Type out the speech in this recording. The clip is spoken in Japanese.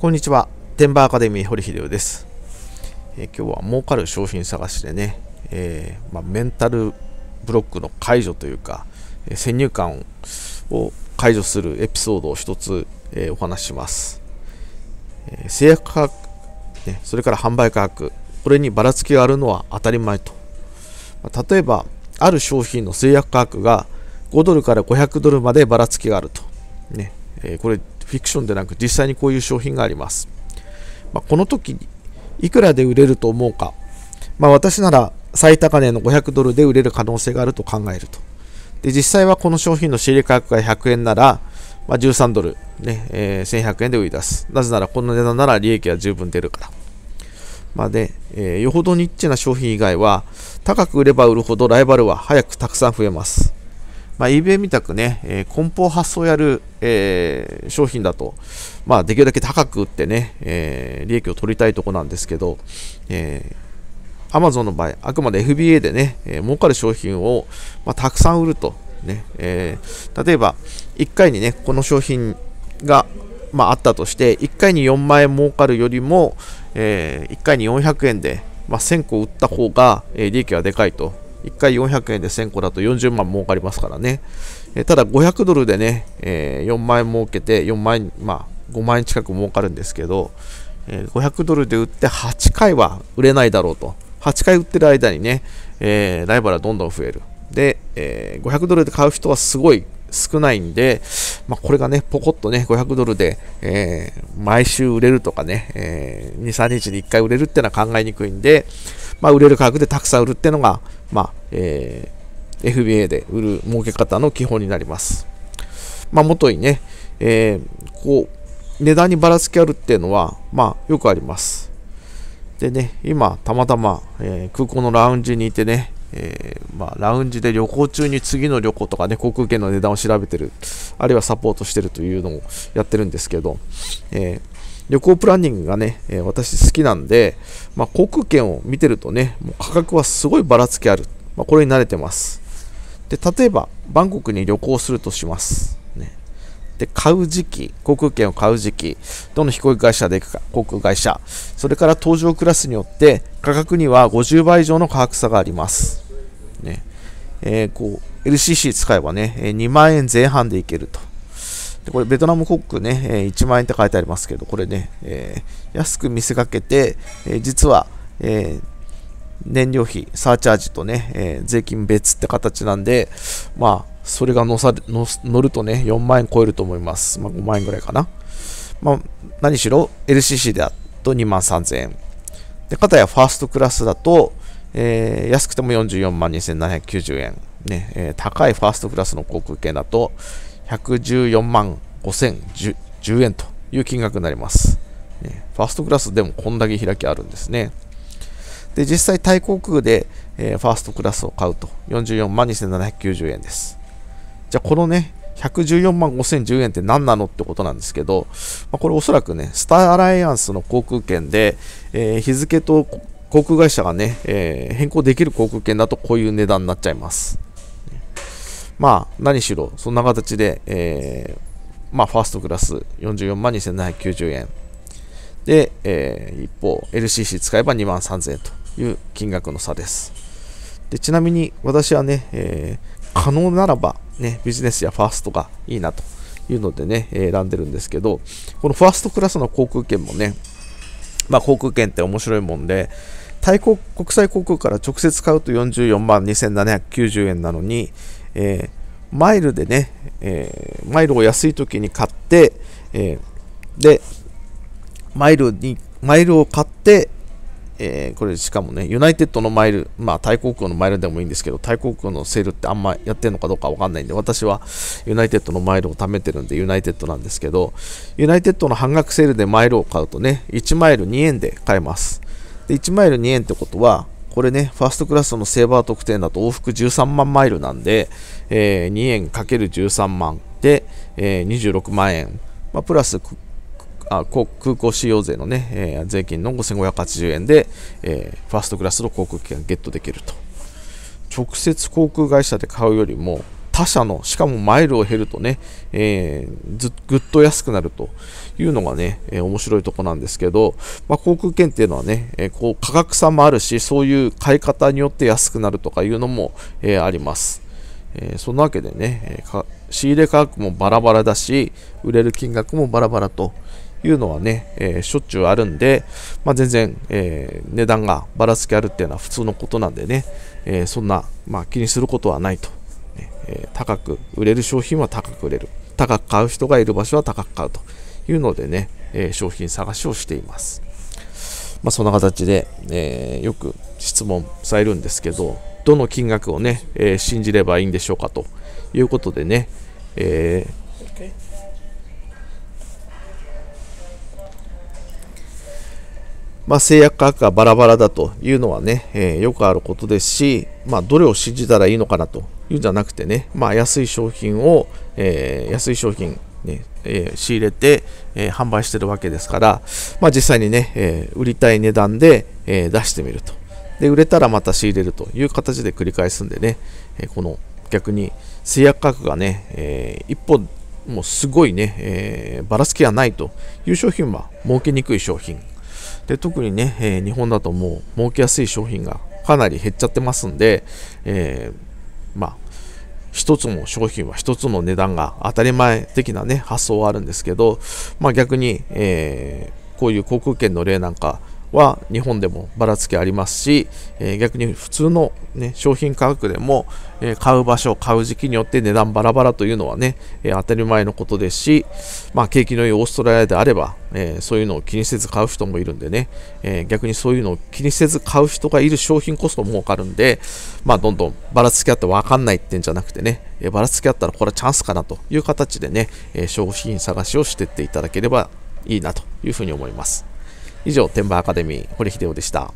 こんにちは。テンバーアカデミー堀秀夫です。えー、今日は儲かる商品探しでね、えー、まあ、メンタルブロックの解除というか、えー、先入観を解除するエピソードを一つ、えお話します。え制約価格、ね、それから販売価格、これにばらつきがあるのは当たり前と。まあ、例えば、ある商品の制約価格が5ドルから500ドルまでばらつきがあると。ねえこれフィクションでなく実際にこういう商品があります。まあ、この時いくらで売れると思うか、まあ、私なら最高値の500ドルで売れる可能性があると考えると。で実際はこの商品の仕入れ価格が100円なら、まあ、13ドルね、えー、1100円で売り出す。なぜならこの値段なら利益は十分出るから。まあねえー、よほどニッチな商品以外は高く売れば売るほどライバルは早くたくさん増えます。まあ、eBay みたくね、えー、梱包発送やる、えー、商品だと、まあ、できるだけ高く売ってね、えー、利益を取りたいとこなんですけど、えー、Amazon の場合、あくまで FBA でね、えー、儲かる商品を、まあ、たくさん売ると。ねえー、例えば、1回にね、この商品が、まあ、あったとして、1回に4万円儲かるよりも、えー、1回に400円で、まあ、1000個売った方が、えー、利益はでかいと。1回400円で1000個だと40万儲かりますからね。えただ500ドルでね、えー、4万円儲けて、4万円、まあ5万円近く儲かるんですけど、え500ドルで売って8回は売れないだろうと。8回売ってる間にね、えー、ライバルはどんどん増える。で、えー、500ドルで買う人はすごい少ないんで、まあ、これがね、ポコッとね、500ドルで、えー、毎週売れるとかね、えー、2、3日に1回売れるっていうのは考えにくいんで、まあ、売れる価格でたくさん売るっていうのが、まあえー、FBA で売る儲け方の基本になります。まあ、もといね、えー、こう値段にばらつきあるっていうのは、まあ、よくあります。でね、今、たまたま、えー、空港のラウンジにいてね、えー、まあ、ラウンジで旅行中に次の旅行とかね、航空券の値段を調べてる、あるいはサポートしてるというのをやってるんですけど、えー旅行プランニングがね、えー、私好きなんで、まあ、航空券を見てるとね、もう価格はすごいばらつきある。まあ、これに慣れてます。で、例えば、バンコクに旅行するとします。ね、で、買う時期、航空券を買う時期、どの飛行機会社で行くか、航空会社、それから搭乗クラスによって価格には50倍以上の価格差があります。ねえー、こう LCC 使えばね、2万円前半で行けると。でこれベトナム国ッね、え1万円って書いてありますけど、これね、えー、安く見せかけて、え実は、えー、燃料費、サーチャージとね、えー、税金別って形なんで、まあ、それが乗さ乗乗るとね、4万円超えると思います。まあ、5万円ぐらいかな。まあ、何しろ LCC だと2万3000円。で、かたやファーストクラスだと、えー、安くても44万2790円。ね、えー、高いファーストクラスの航空券だと114万5010円という金額になります、ね。ファーストクラスでもこんだけ開きあるんですね。で、実際タイ航空で、えー、ファーストクラスを買うと44万2790円です。じゃあこのね、114万5010円って何なのってことなんですけど、まあ、これおそらくね、スターアライアンスの航空券で、えー、日付と航空会社がね、えー、変更できる航空券だとこういう値段になっちゃいます。まあ、何しろ、そんな形で、えー、まあ、ファーストクラス44万2790円。で、えー、一方、LCC 使えば2万3000円という金額の差です。でちなみに私はね、えー、可能ならば、ね、ビジネスやファーストがいいなというのでね、選んでるんですけど、このファーストクラスの航空券もね、まあ、航空券って面白いもんで、対国国際航空から直接買うと44万2790円なのに、えー、マイルでね、えー、マイルを安い時に買って、えー、で、マイルに、マイルを買って、えこれしかもね、ユナイテッドのマイル、まあ、タイ航空のマイルでもいいんですけど、タイ航空のセールってあんまやってるのかどうかわかんないんで、私はユナイテッドのマイルを貯めてるんで、ユナイテッドなんですけど、ユナイテッドの半額セールでマイルを買うとね、1マイル2円で買えます。で、1マイル2円ってことは、これね、ファーストクラスのセーバー特典だと往復13万マイルなんで、えー、2円 ×13 万で、えー、26万円、まあ、プラスあ空港使用税のね、えー、税金の5580円で、えー、ファーストクラスの航空券がゲットできると。直接航空会社で買うよりも、他社の、しかもマイルを減るとね、えー、ずぐっと安くなるというのがね、えー、面白いとこなんですけど、まあ、航空券っていうのはね、えー、こう価格差もあるし、そういう買い方によって安くなるとかいうのも、えー、あります。えー、そんなわけでね、えー、仕入れ価格もバラバラだし、売れる金額もバラバラというのはね、えー、しょっちゅうあるんで、まあ、全然、えー、値段がばらつきあるっていうのは普通のことなんでね、えー、そんな、まあ、気にすることはないとえ高く、売れる商品は高く売れる。高く買う人がいる場所は高く買うというのでね、え商品探しをしています。まあ、そんな形で、えよく質問されるんですけど、どの金額をね、え信じればいいんでしょうかということでね、えー、まあ、制約価格がバラバラだというのはね、えー、よくあることですし、まあ、どれを信じたらいいのかなとうんじゃなくてね、まあ、安い商品を、えー、安い商品ね、えー、仕入れて、えー、販売してるわけですから、まあ、実際にね、えー、売りたい値段で、え出してみると。で、売れたらまた仕入れるという形で繰り返すんでね、えこの逆に製薬価格がね、え一歩もうすごいね、えばらつきがないという商品は儲けにくい商品。で、特にね、え日本だともう儲けやすい商品がかなり減っちゃってますんで、えーまあ、一つの商品は一つの値段が当たり前的なね、発想はあるんですけど、まあ逆に、えー、こういう航空券の例なんか、は日本でもばらつきありますし、えー、逆に普通の、ね、商品価格でも、えー、買う場所、買う時期によって値段バラバラというのはね、えー、当たり前のことですし、まあ、景気の良いオーストラリアであれば、えそういうのを気にせず買う人もいるんでね、え逆にそういうのを気にせず買う人がいる商品コストも儲かるんで、まあ、どんどんばらつきあって分かんないってんじゃなくてね、えばらつきあったらこれはチャンスかなという形でね、え商品探しをしていっていただければいいなというふうに思います。以上、天馬アカデミー、堀秀夫でした。